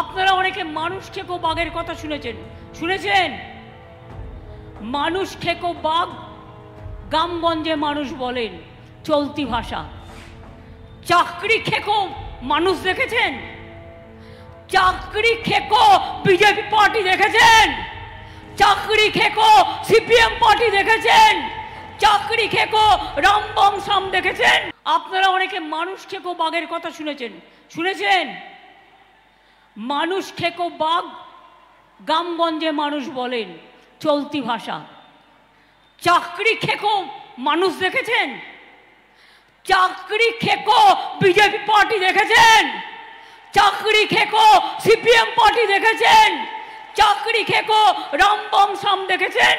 আপনারা অনেকে মানুষ ঠেকো বাঘের কথা শুনেছেন শুনেছেন মানুষ ঠেকো বাঘ গ্রামগঞ্জে মানুষ বলেন চলতি ভাষা চাকরি খেকো মানুষ দেখেছেন চাকরি খেকো বিজেপি পার্টি দেখেছেন চাকরি খেকো সিপিএম পার্টি দেখেছেন চাকরি খেকো রামবংশাম দেখেছেন আপনারা অনেকে মানুষ খেকো বাঘের কথা শুনেছেন শুনেছেন মানুষ খেকো বাঘ গ্রামগঞ্জে মানুষ বলেন চলতি ভাষা চাকরি খেকো মানুষ দেখেছেন চাকরি খেকো বিজেপি পার্টি দেখেছেন চাকরি খেকো সিপিএম পার্টি দেখেছেন চাকরি খেকো রামবাম সাম দেখেছেন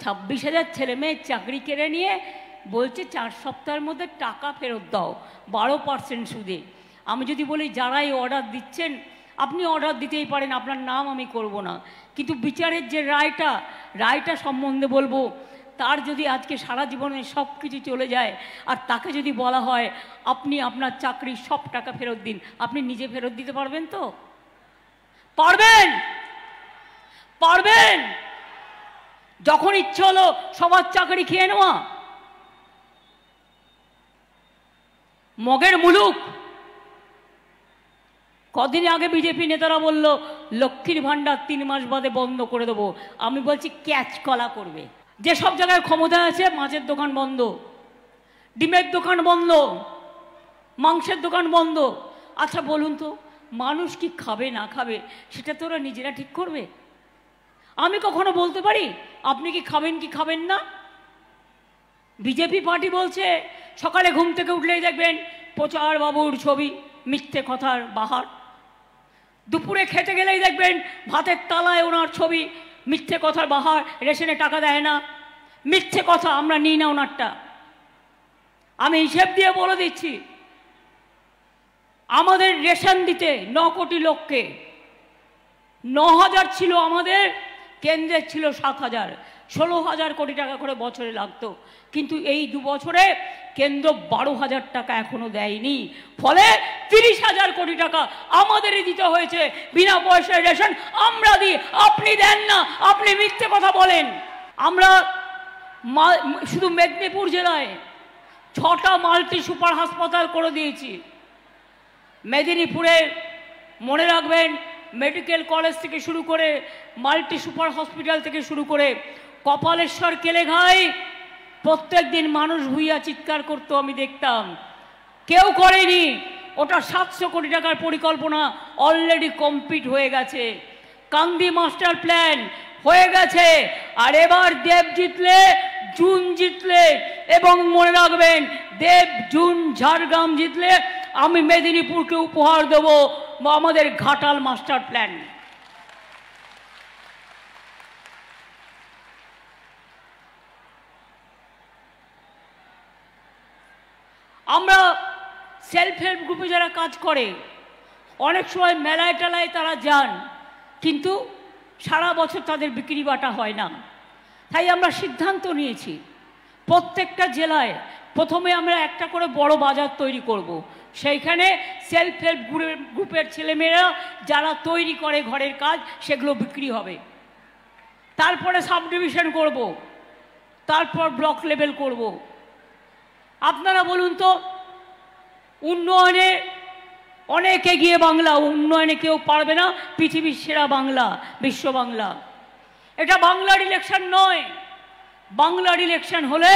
ছাব্বিশ হাজার ছেলে মেয়ে চাকরি কেড়ে নিয়ে বলছে চার সপ্তাহের মধ্যে টাকা ফেরত দাও বারো পার্সেন্ট সুদে আমি যদি বলি যারাই অর্ডার দিচ্ছেন আপনি অর্ডার দিতেই পারেন আপনার নাম আমি করব না কিন্তু বিচারের যে রায়টা রায়টা সম্বন্ধে বলবো তার যদি আজকে সারা জীবনে সব কিছু চলে যায় আর তাকে যদি বলা হয় আপনি আপনার চাকরি সব টাকা ফেরত দিন আপনি নিজে ফেরত দিতে পারবেন তো পারবেন পারবেন যখন ইচ্ছে হলো সবার চাকরি খেয়ে নেওয়া মগের মুলুক কদিন আগে বিজেপি নেতারা বলল লক্ষ্মীর ভাণ্ডার তিন মাস বাদে বন্ধ করে দেবো আমি বলছি ক্যাচ কলা করবে যে সব জায়গায় ক্ষমতা আছে মাছের দোকান বন্ধ ডিমের দোকান বন্ধ মাংসের দোকান বন্ধ আচ্ছা বলুন তো মানুষ কি খাবে না খাবে সেটা তো ওরা নিজেরা ঠিক করবে আমি কখনো বলতে পারি আপনি কি খাবেন কি খাবেন না বিজেপি পার্টি বলছে সকালে ঘুম থেকে উঠলেই দেখবেন প্রচার বাবুর ছবি মিথ্যে কথার বাহার দুপুরে খেতে গেলেই দেখবেন ভাতের তালায় ওনার ছবি মিথ্যে কথার বাহার রেশনে টাকা দেয় না মিথ্যে কথা আমরা নিই না ওনারটা আমি হিসেব দিয়ে বলে দিচ্ছি আমাদের রেশন দিতে ন কোটি লোককে ন হাজার ছিল আমাদের কেন্দ্রের ছিল সাত হাজার ষোলো হাজার কোটি টাকা করে বছরে লাগতো কিন্তু এই দু বছরে কেন্দ্র বারো হাজার টাকা এখনো দেয়নি ফলে তিরিশ হাজার কোটি টাকা আমাদেরই দিতে হয়েছে বিনা পয়সায় রেশন আমরা দিই আপনি দেন না আপনি মিথ্যে কথা বলেন আমরা শুধু মেদিনীপুর জেলায় ছটা মাল্টি সুপার হাসপাতাল করে দিয়েছি মেদিনীপুরে মনে রাখবেন মেডিকেল কলেজ থেকে শুরু করে মাল্টি সুপার হসপিটাল থেকে শুরু করে কপালেশ্বর ঘাই প্রত্যেক দিন মানুষ ভুইয়া চিৎকার করতো আমি দেখতাম কেউ করেনি ওটা সাতশো কোটি টাকার পরিকল্পনা অলরেডি কমপ্লিট হয়ে গেছে কান্দি মাস্টার প্ল্যান হয়ে গেছে আর এবার দেব জিতলে জুন জিতলে এবং মনে রাখবেন দেব জুন ঝাড়গ্রাম জিতলে আমি মেদিনীপুরকে উপহার দেব আমাদের Ghatal master plan self help গ্রুপে যারা কাজ করে অনেক সময় মেলায় টেলায় তারা যান কিন্তু সারা বছর তাদের বিক্রি বাটা হয় না তাই আমরা সিদ্ধান্ত নিয়েছি প্রত্যেকটা জেলায় প্রথমে আমরা একটা করে বড় বাজার তৈরি করব। সেইখানে সেলফ হেল্প গ্রুপের গ্রুপের ছেলেমেয়েরা যারা তৈরি করে ঘরের কাজ সেগুলো বিক্রি হবে তারপরে সাব ডিভিশন করবো তারপর ব্লক লেভেল করব আপনারা বলুন তো উন্নয়নে অনেকে এগিয়ে বাংলা উন্নয়নে কেউ পারবে না পৃথিবীর সেরা বাংলা বিশ্ব বাংলা এটা বাংলার ইলেকশন নয় বাংলার ইলেকশন হলে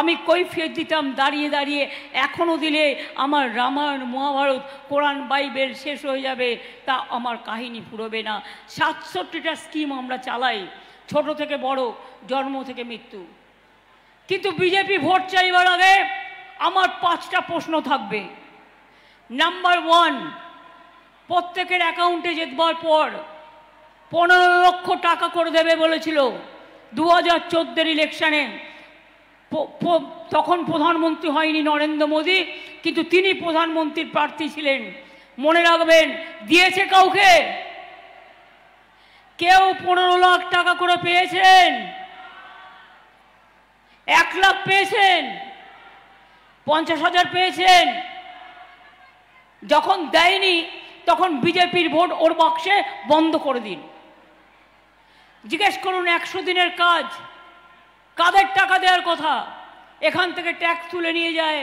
আমি কৈফিয়ত দিতাম দাঁড়িয়ে দাঁড়িয়ে এখনও দিলে আমার রামায়ণ মহাভারত কোরআন বাইবেল শেষ হয়ে যাবে তা আমার কাহিনী ফুরবে না সাতষট্টিটা স্কিম আমরা চালাই ছোট থেকে বড় জন্ম থেকে মৃত্যু কিন্তু বিজেপি ভোট চাইবার আগে আমার পাঁচটা প্রশ্ন থাকবে নাম্বার ওয়ান প্রত্যেকের অ্যাকাউন্টে যেতবার পর পনেরো লক্ষ টাকা করে দেবে বলেছিল দু হাজার চোদ্দের ইলেকশানে তখন প্রধানমন্ত্রী হয়নি নরেন্দ্র মোদী কিন্তু তিনি প্রধানমন্ত্রীর প্রার্থী ছিলেন মনে রাখবেন দিয়েছে কাউকে কেউ পনেরো লাখ টাকা করে পেয়েছেন এক লাখ পেয়েছেন পঞ্চাশ হাজার পেয়েছেন যখন দেয়নি তখন বিজেপির ভোট ওর বক্সে বন্ধ করে দিন জিজ্ঞেস করুন একশো দিনের কাজ কাদের টাকা দেওয়ার কথা এখান থেকে ট্যাক্স তুলে নিয়ে যায়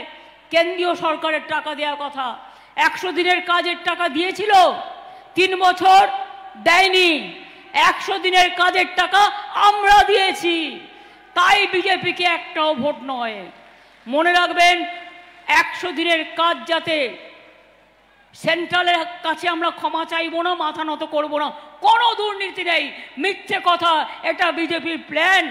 কেন্দ্রীয় সরকারের টাকা দেওয়ার কথা একশো দিনের কাজের টাকা দিয়েছিল তিন বছর দেয়নি একশো দিনের কাজের টাকা আমরা দিয়েছি তাই বিজেপিকে একটাও ভোট নয় মনে রাখবেন একশো দিনের কাজ যাতে সেন্ট্রালের কাছে আমরা ক্ষমা চাইব না মাথা নত করব না কোনো দুর্নীতি নেই মিথ্যে কথা এটা বিজেপির প্ল্যান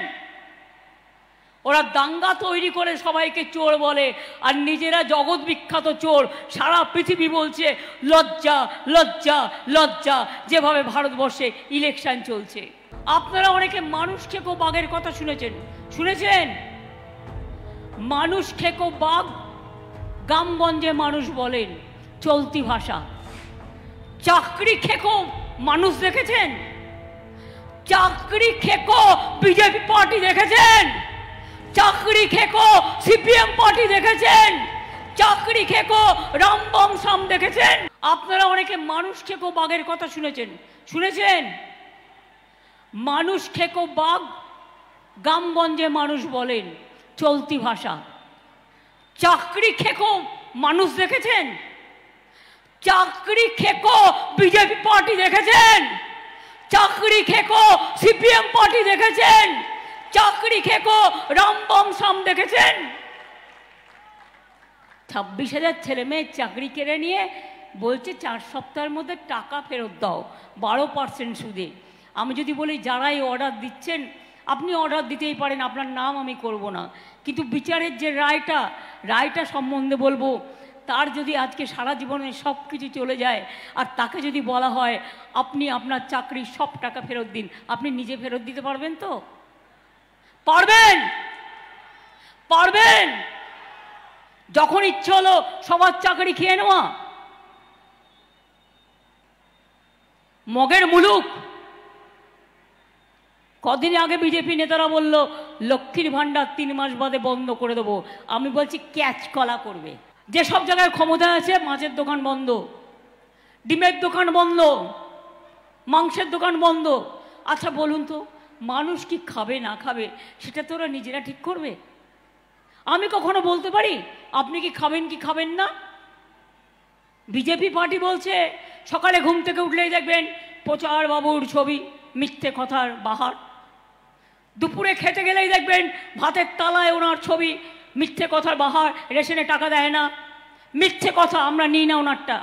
ওরা দাঙ্গা তৈরি করে সবাইকে চোর বলে আর নিজেরা জগৎ বিখ্যাত চোর সারা পৃথিবী বলছে লজ্জা লজ্জা লজ্জা যেভাবে ভারতবর্ষে ইলেকশন চলছে আপনারা অনেকে মানুষকে কো বাঘের কথা শুনেছেন শুনেছেন মানুষ খেকো বাঘ গ্রামগঞ্জে মানুষ বলেন চলতি ভাষা চাকরি খেকো মানুষ দেখেছেন চাকরি খেকো বিজেপি পার্টি দেখেছেন চাকরি খেকো সিপিএম পার্টি দেখেছেন চাকরি খেকো রামবং সাম দেখেছেন আপনারা অনেকে মানুষ খেকো বাঘের কথা শুনেছেন শুনেছেন মানুষ খেকো বাঘ গ্রামগঞ্জে মানুষ বলেন চলতি ভাষা চাকরি খেকো মানুষ দেখেছেন চাকরি খেকো বিজেপি পার্টি দেখেছেন চাকরি খেকো সিপিএম পার্টি দেখেছেন চাকরি খেকো রামবাম সাম দেখেছেন ছাব্বিশ হাজার ছেলে মেয়ের চাকরি কেড়ে নিয়ে বলছে চার সপ্তাহের মধ্যে টাকা ফেরত দাও বারো পার্সেন্ট সুদে আমি যদি বলি যারাই অর্ডার দিচ্ছেন আপনি অর্ডার দিতেই পারেন আপনার নাম আমি করব না কিন্তু বিচারের যে রায়টা রায়টা সম্বন্ধে বলবো তার যদি আজকে সারা জীবনে সব কিছু চলে যায় আর তাকে যদি বলা হয় আপনি আপনার চাকরি সব টাকা ফেরত দিন আপনি নিজে ফেরত দিতে পারবেন তো পারবেন পারবেন যখন ইচ্ছে হলো সবার চাকরি খেয়ে নেওয়া মগের মুলুক কদিন আগে বিজেপি নেতারা বলল লক্ষ্মীর ভাণ্ডার তিন মাস বাদে বন্ধ করে দেবো আমি বলছি ক্যাচ কলা করবে যেসব জায়গায় ক্ষমতা আছে মাছের দোকান বন্ধ ডিমের দোকান বন্ধ মাংসের দোকান বন্ধ আচ্ছা বলুন তো মানুষ কি খাবে না খাবে সেটা তো ওরা নিজেরা ঠিক করবে আমি কখনো বলতে পারি আপনি কি খাবেন কি খাবেন না বিজেপি পার্টি বলছে সকালে ঘুম থেকে উঠলেই দেখবেন প্রচার বাবুর ছবি মিথ্যে কথার বাহার দুপুরে খেতে গেলেই দেখবেন ভাতের তালায় ওনার ছবি মিথ্যে কথার বাহার রেশনে টাকা দেয় না মিথ্যে কথা আমরা নিই না ওনারটা